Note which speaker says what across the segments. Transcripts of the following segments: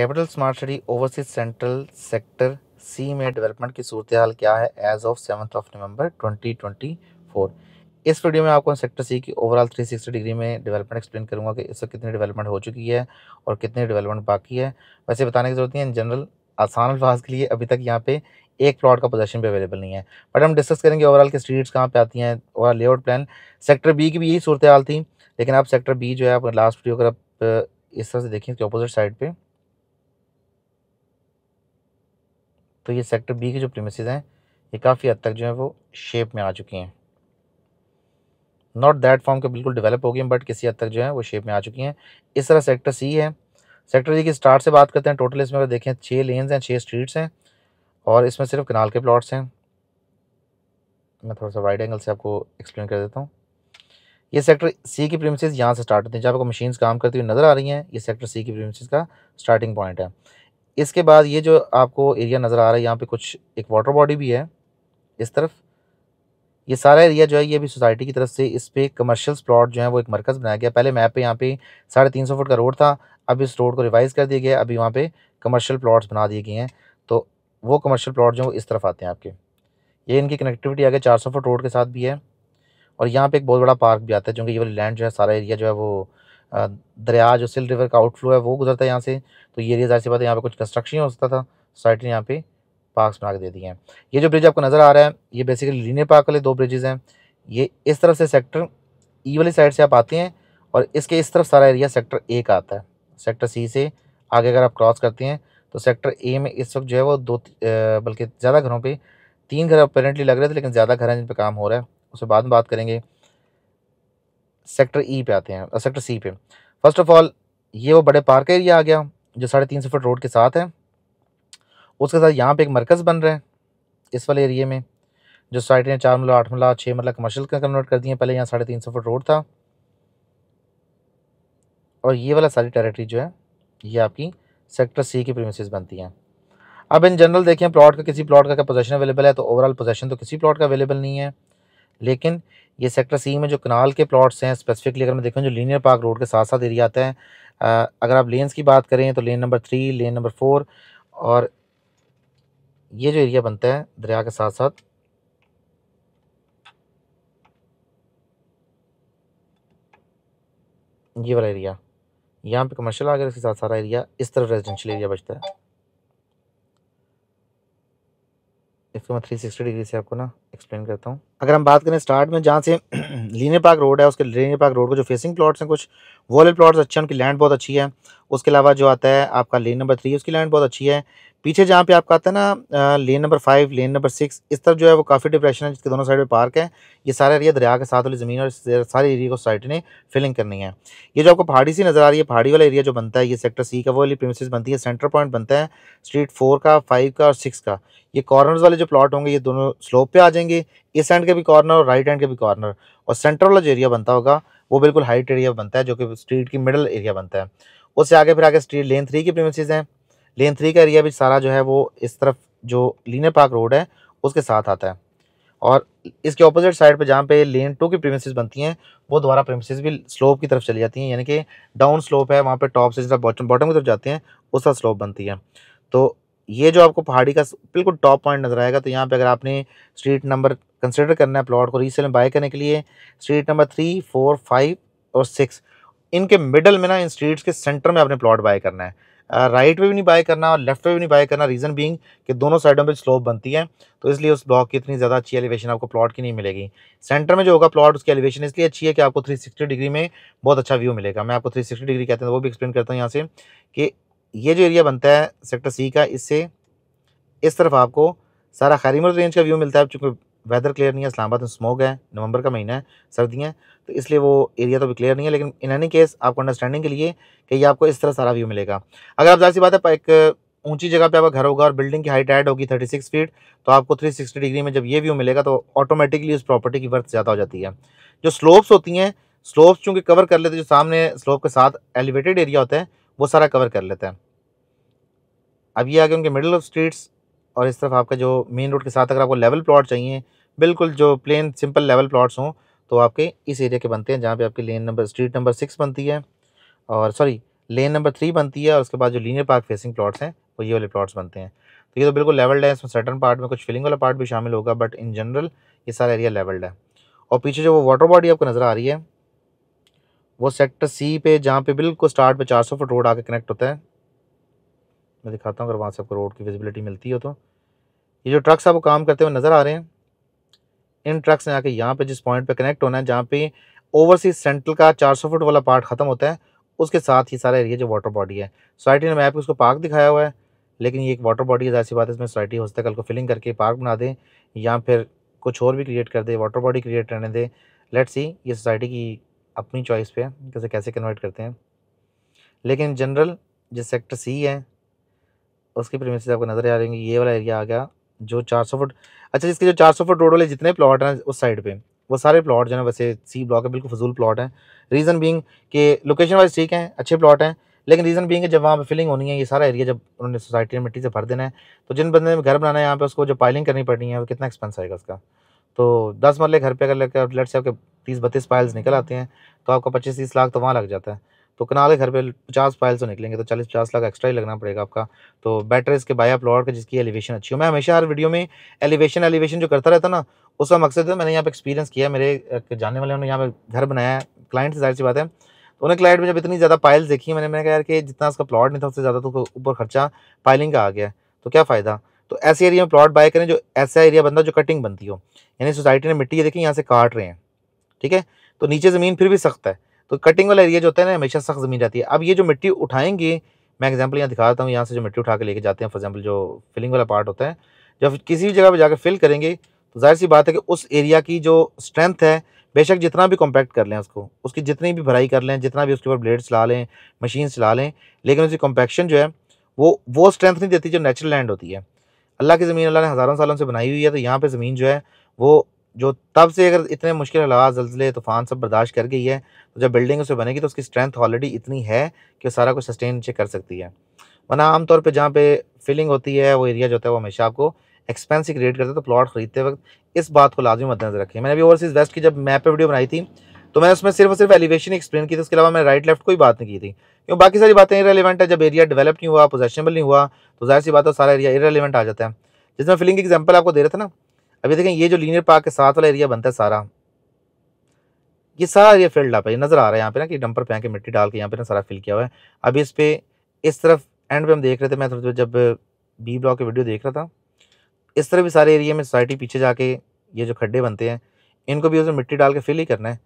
Speaker 1: capital smart city overseas central sector C में development की सूरत हाल क्या है as of seventh of November 2024 इस वीडियो में आपको सेक्टर सी की ओवरऑल 360 डिग्री में डेवलपमेंट एक्सप्लेन करूंगा कि इससे कितनी डेवलपमेंट हो चुकी है और कितनी डेवलपमेंट बाकी है वैसे बताने की जरूरत नहीं है इन जनरल आसान अल्फाज के लिए अभी तक यहाँ पे एक प्लॉट का पोजेशन भी अवेलेबल नहीं है बट हम डिस्कस करेंगे ओवरऑल की स्ट्रीट्स कहाँ पे आती हैं overall layout plan sector B की भी यही सूरत हाल थी लेकिन अब सेक्टर बी जो है आप लास्ट वीडियो अगर आप इस तरह से देखें कि अपोजिट साइड पर तो ये सेक्टर बी के जो प्रीमिसज हैं ये काफ़ी हद तक जो है वो शेप में आ चुकी हैं नॉट दैट फॉर्म के बिल्कुल डेवलप हो गई बट किसी हद तक जो है वो शेप में आ चुकी हैं इस तरह सेक्टर सी है सेक्टर जी e की स्टार्ट से बात करते हैं टोटल इसमें अगर देखें छः लेन्स हैं छः स्ट्रीट्स हैं और इसमें सिर्फ कनाल के प्लॉट्स हैं मैं थोड़ा सा वाइड एंगल से आपको एक्सप्लेन कर देता हूँ ये सेक्टर सी की प्रीमिसज यहाँ से स्टार्ट होती हैं जहाँ आपको मशीन्स काम करती हुई नज़र आ रही हैं ये सेक्टर सी की प्रीमिसज का स्टार्टिंग पॉइंट है इसके बाद ये जो आपको एरिया नज़र आ रहा है यहाँ पे कुछ एक वाटर बॉडी भी है इस तरफ ये सारा एरिया जो है ये भी सोसाइटी की तरफ से इस पर कमर्शल्स प्लॉट जो है वो एक मरकज़ बनाया गया पहले मैप पे यहाँ पे साढ़े तीन सौ फुट का रोड था अब इस रोड को रिवाइज़ कर दिया गया अभी वहाँ पर कमर्शल प्लाट्स बना दिए गए हैं तो वो कमर्शल प्लाट जो है वो इस तरफ आते हैं आपके ये इनकी कनेक्टिविटी आगे चार सौ फुट रोड के साथ भी है और यहाँ पर एक बहुत बड़ा पार्क भी आता है चूँकि ये वाली लैंड जो है सारा एरिया जो है वो दरिया जो सिल रिवर का आउटफ्लो है वो गुजरता है यहाँ से तो ये एरिया जाहिर सी बात है यहाँ पर कुछ कंस्ट्रक्शन हो सकता था सोसाइटी ने यहाँ पे पार्क्स बना के दे दिए हैं ये जो ब्रिज आपको नज़र आ रहा है ये बेसिकली लीनियर पार्क वाले दो ब्रिजेज़ हैं ये इस तरफ से सेक्टर ई e वाली साइड से आप आते हैं और इसके इस तरफ सारा एरिया सेक्टर ए का आता है सेक्टर सी से आगे अगर आप क्रॉस करते हैं तो सेक्टर ए में इस वक्त जो है वो दो बल्कि ज़्यादा घरों पर तीन घर अपेरेंटली लग रहे थे लेकिन ज़्यादा घर हैं जिन पर काम हो रहा है उससे बाद में बात करेंगे सेक्टर ई e पे आते हैं सेक्टर सी पे फर्स्ट ऑफ ऑल ये वो बड़े पार्क एरिया आ गया जो साढ़े तीन सौ फुट रोड के साथ है उसके साथ यहाँ पे एक मरकज़ बन रहा है इस वाले एरिए में जो ने चार मरला आठ मरला छः मरला कमर्शल का कन्वर्ट कर दिए पहले यहाँ साढ़े तीन सौ फुट रोड था और ये वाला सारी टेरेटरी जो है ये आपकी सेक्टर सी की प्रीमिसेस बनती हैं अब इन जनरल देखें प्लॉट का किसी प्लॉट का, का पोजेशन अवेलेबल है तो ओवरऑल पोजेशन तो किसी प्लॉट का अवेलेबल नहीं है लेकिन ये सेक्टर सी में जो कनाल के प्लॉट्स हैं स्पेसिफिकली अगर मैं देखूँ जो लीनियर पार्क रोड के साथ साथ एरिया आता है अगर आप लेन्स की बात करें तो lane number three lane number four और ये जो एरिया बनता है दरिया के साथ साथ ये वाला एरिया यहाँ पे कमर्शियल आ गया इसके साथ सारा एरिया इस तरफ रेजिडेंशियल एरिया बचता है इसको तो मैं 360 डिग्री से आपको ना एक्सप्लेन करता हूँ अगर हम बात करें स्टार्ट में जहाँ से लीनियर पार्क रोड है उसके लीने पार्क रोड को जो फेसिंग प्लॉट्स हैं कुछ वॉल प्लॉट्स अच्छे हैं उनकी लैंड बहुत अच्छी है उसके अलावा जो आता है आपका लेन नंबर थ्री उसकी लाइन बहुत अच्छी है पीछे जहाँ पे आपका आता है ना lane number five lane number six इस तरफ जो है वो काफ़ी डिप्रेशन है जिसके दोनों साइड पे पार्क है ये सारा एरिया दरिया के साथ वाली ज़मीन और सारे एरिया को साइड ने फिलिंग करनी है ये जो आपको पहाड़ी सी नज़र आ रही है पहाड़ी वाला एरिया जो बनता है ये सेक्टर सी का वो वाली प्रेमिस बनती है सेंटर पॉइंट बनता है स्ट्रीट फोर का फाइव का और सिक्स का ये कॉर्नर्स वाले जो प्लॉट होंगे ये दोनों स्लोप पर आ जाएंगे इस एंड के भी कॉर्नर और राइट एंड के भी कॉर्नर और सेंटर वाला जो एरिया बनता होगा वो बिल्कुल हाइट एरिया बनता है जो कि स्ट्रीट की मिडल एरिया बनता है उससे आगे फिर आगे स्ट्रीट लेन थ्री की प्रीमिसेज हैं लेन थ्री का एरिया भी सारा जो है वो इस तरफ जो लीनर पार्क रोड है उसके साथ आता है और इसके ऑपोजिट साइड पे जहाँ पे लेन टू की प्रीमिसेस बनती हैं वो दोबारा प्रीमिसेस भी स्लोप की तरफ चली जाती हैं यानी कि डाउन स्लोप है वहाँ पे टॉप से जिस बॉटम बॉटम की तरफ जाते हैं उसका स्लोप बनती है तो ये जो आपको पहाड़ी का बिल्कुल टॉप पॉइंट नजर आएगा तो यहाँ पे अगर आपने स्ट्रीट नंबर कंसिडर करना है प्लॉट को रीसेल में बाय करने के लिए street number three four five और सिक्स इनके मिडल में ना इन स्ट्रीट्स के सेंटर में आपने प्लॉट बाय करना है राइट uh, पे भी नहीं बाय करना और लेफ्ट पे भी नहीं बाय करना रीज़न बीइंग कि दोनों साइडों पे स्लोप बनती है तो इसलिए उस ब्लॉक की इतनी ज़्यादा अच्छी एलिवेशन आपको प्लॉट की नहीं मिलेगी सेंटर में जो होगा प्लॉट उसकी एलिवेशन इसलिए अच्छी है कि आपको 360 डिग्री में बहुत अच्छा व्यू मिलेगा मैं आपको थ्री डिग्री कहते हैं तो वो भी एक्सप्लेन करता हूँ यहाँ से कि ये जो एरिया बनता है सेक्टर सी का इससे इस तरफ आपको सारा खैरीमर रेंज का व्यू मिलता है चूँकि वेदर क्लियर नहीं है इस्लामाबाद में स्मोक है नवंबर का महीना है सर्दी है तो इसलिए वो एरिया तो भी क्लियर नहीं है लेकिन इन एनी केस आपको अंडरस्टैंडिंग के लिए कि ये आपको इस तरह सारा व्यू मिलेगा अगर आप जैसी सी बात है एक ऊंची जगह पे आपका घर होगा और बिल्डिंग की हाइट ऐड होगी 36 फीट तो आपको 360 डिग्री में जब ये व्यू मिलेगा तो ऑटोमेटिकली उस प्रॉपर्टी की वर्थ ज़्यादा हो जाती है जो स्लोप्स होती हैं स्लोप्स चूँकि कवर कर लेते हैं जो सामने स्लोप के साथ एलिवेटेड एरिया होता है वो सारा कवर कर लेते हैं अब ये आगे उनके मिडल ऑफ स्ट्रीट्स और इस तरफ आपका जो मेन रोड के साथ अगर आपको लेवल प्लॉट चाहिए बिल्कुल जो प्लेन सिंपल लेवल प्लॉट्स हों तो आपके इस एरिया के बनते हैं जहाँ पे आपकी lane number street number six बनती है और सॉरी लेन नंबर थ्री बनती है और उसके बाद जो लीनियर पार्क फेसिंग प्लॉट्स हैं वो ये वाले प्लॉट्स बनते हैं तो ये तो बिल्कुल लेवल्ड है इसमें सर्टन पार्ट में कुछ फिलिंग वाला पार्ट भी शामिल होगा बट इन जनरल ये सारा एरिया लेवल्ड है और पीछे जो वो वाटर बॉडी आपको नज़र आ रही है वो सेक्टर सी पे जहाँ पे बिल्कुल स्टार्ट पे 400 फुट रोड आके कनेक्ट होता है मैं दिखाता हूँ अगर वहाँ से आपको रोड की विजिबिलिटी मिलती हो तो ये जो ट्रक्स आपको काम करते हुए नज़र आ रहे हैं इन ट्रक्स ने आके यहाँ पे जिस पॉइंट पे कनेक्ट होना है जहाँ पे ओवरसीज सेंट्रल का 400 फुट वाला पार्ट ख़त्म होता है उसके साथ ही सारा एरिया जो वाटर बॉडी है सोसाइटी ने मैप उसको पार्क दिखाया हुआ है लेकिन ये एक वाटर बॉडी है ऐसी बात है इसमें सोसाइटी हो सकता है कल को फिलिंग करके पार्क बना दें या फिर कुछ और भी क्रिएट कर दे वाटर बॉडी क्रिएट करने दें लेट सी ये सोसाइटी की अपनी चॉइस पर कैसे कैसे कन्वर्ट करते हैं लेकिन जनरल जो सेक्टर सी है उसकी प्रीमिस आपको नजर आ रही ये वाला एरिया आ गया जो चार सौ फुट अच्छा इसके जो चार सौ फुट रोड वाले जितने प्लॉट हैं उस साइड पे वो सारे प्लॉट जो है वैसे सी ब्लॉक है बिल्कुल फजूल प्लॉट हैं रीज़न बींग के लोकेशन वाइज ठीक हैं अच्छे प्लॉट हैं लेकिन रीज़न बींग जब वहाँ पे फिलिंग होनी है ये सारा एरिया जब उन्होंने सोसाइटी में मिट्टी से भर देना है तो जिन बंदे ने घर बनाना है यहाँ पे उसको जो पाइलिंग करनी पड़नी है वो कितना एक्सपेंस आएगा उसका तो दस मरले घर पर अगर लेकर लेट से आपके तीस बत्तीस पाइल्स निकल आते हैं तो आपका पच्चीस तीस लाख तो वहाँ लग जाता है तो कनाल के घर पे पचास फाइल से तो निकलेंगे तो चालीस पचास लाख एक्स्ट्रा ही लगना पड़ेगा आपका तो बेटर इसके बाय लॉर्ड का जिसकी एलिवेशन अच्छी हो मैं हमेशा हर वीडियो में एलिवेशन एलिवेशन जो करता रहता ना उसका मकसद है मैंने यहाँ पर एक्सपीरियंस किया मेरे जाने वाले उन्होंने यहाँ पर घर बनाया क्लाइंट से जाहिर सी बात है तो उन्हें क्लाइंट में जब इतनी ज़्यादा पाइल्स देखी मैंने मैंने कहा यार कि जितना उसका प्लॉट नहीं था उससे ज़्यादा तो ऊपर खर्चा पाइलिंग का आ गया तो क्या फ़ायदा तो ऐसे एरिया में प्लॉट बाय करें जो ऐसा एरिया बनता जो कटिंग बनती हो यानी सोसाइटी ने मिट्टी ये यहाँ से काट रहे हैं ठीक है तो नीचे ज़मीन फिर भी सख्त है तो कटिंग वाला एरिया जो होता है ना हमेशा सख्त ज़मीन रहती है अब ये जो मिट्टी उठाएंगे मैं एग्जाम्पल यहाँ दिखा देता हूँ यहाँ से जो मिट्टी उठा के लेके जाते हैं फॉर एग्जाम्पल जो फिलिंग वाला पार्ट होता है जब किसी भी जगह पर जाकर फिल करेंगे तो जाहिर सी बात है कि उस एरिया की जो स्ट्रेंथ है बेशक जितना भी कॉम्पैक्ट कर लें उसको उसकी जितनी भी भराई कर लें जितना भी उसके ऊपर ब्लेड चला लें मशीन चला लें लेकिन उसकी कॉम्पैक्शन जो है वो वो स्ट्रेंथ नहीं देती जो नेचुरल लैंड होती है अल्लाह की ज़मीन अल्लाह ने हज़ारों सालों से बनाई हुई है तो यहाँ पर ज़मीन जो है वो जो तब से अगर इतने मुश्किल हालात जल्जले तूफ़ान सब बर्दाश्त कर गई है तो जब बिल्डिंग उसे बनेगी तो उसकी स्ट्रेंथ ऑलरेडी इतनी है कि वो सारा कुछ सस्टेन नीचे कर सकती है वरना आमतौर पर जहाँ पे फिलिंग होती है वो एरिया जो होता है वो हमेशा आपको एक्सपेंसिव क्रिएट करता है तो प्लॉट खरीदते वक्त इस बात को लाजमी मद्देनजर रखें मैंने अभी ओवरसीज़ वेस्ट की जब मैप पर वीडियो बनाई थी तो मैंने उसमें सिर्फ और सिर्फ एलिवेशन एक्सप्लेन की थी उसके अलावा मैंने राइट लेफ्ट कोई बात नहीं की थी क्यों बाकी सारी बातें इरेलीवेंट है जब एरिया डेवलप नहीं हुआ पोजेशनबल नहीं हुआ तो जाहिर सी बात है सारा एरिया इरेलीवेंट आ जाता है जिसमें फिलिंग एग्जाम्पल आपको दे रहा था ना अभी देखें ये जो लीनियर पार्क के साथ वाला एरिया बनता है सारा ये सारा एरिया फिल्ड आप नज़र आ रहा है यहाँ पे ना कि डंपर फेंक के मिट्टी डाल के यहाँ पे ना सारा फिल किया हुआ है अभी इस पर इस तरफ एंड पे हम देख रहे थे मैं थोड़ी जब बी ब्लॉक की वीडियो देख रहा था इस तरफ भी सारे एरिया में सोसाइटी पीछे जाके ये जो खड्डे बनते हैं इनको भी उसमें मिट्टी डाल के फिल ही करना है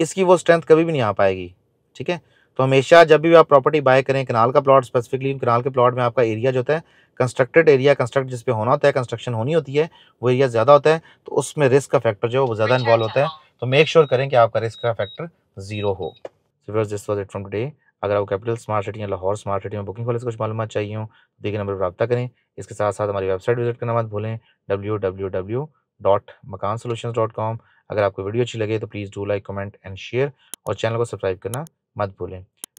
Speaker 1: इसकी वो स्ट्रेंथ कभी भी नहीं आ पाएगी ठीक है तो हमेशा जब भी आप प्रॉपर्टी बाय करें कनाल का प्लॉट स्पेसिफिकली कनाल के प्लॉट में आपका एरिया जो होता है कंस्ट्रक्टेड एरिया कंस्ट्रक्ट जिस होना होता है कंस्ट्रक्शन होनी होती है वो एरिया ज़्यादा होता है तो उसमें रिस्क का फैक्टर जो है वो ज़्यादा इन्वॉल्व होता है तो मेक श्योर करें कि आपका रिस्क का फैक्टर जीरो हो so this was it from today अगर आपको कैपिटल स्मार्ट सिटी या लाहौर स्मार्ट सिटी में बुकिंग कॉलेज कुछ मालूम चाहिए हो देखिए नंबर पर रब्ता करें इसके साथ साथ हमारी वेबसाइट विजिट करना मत भूलें W W W dot Makaan solution dot com अगर आपको वीडियो अच्छी लगे तो please do like comment and share और चैनल को सब्सक्राइब करना मत भूलें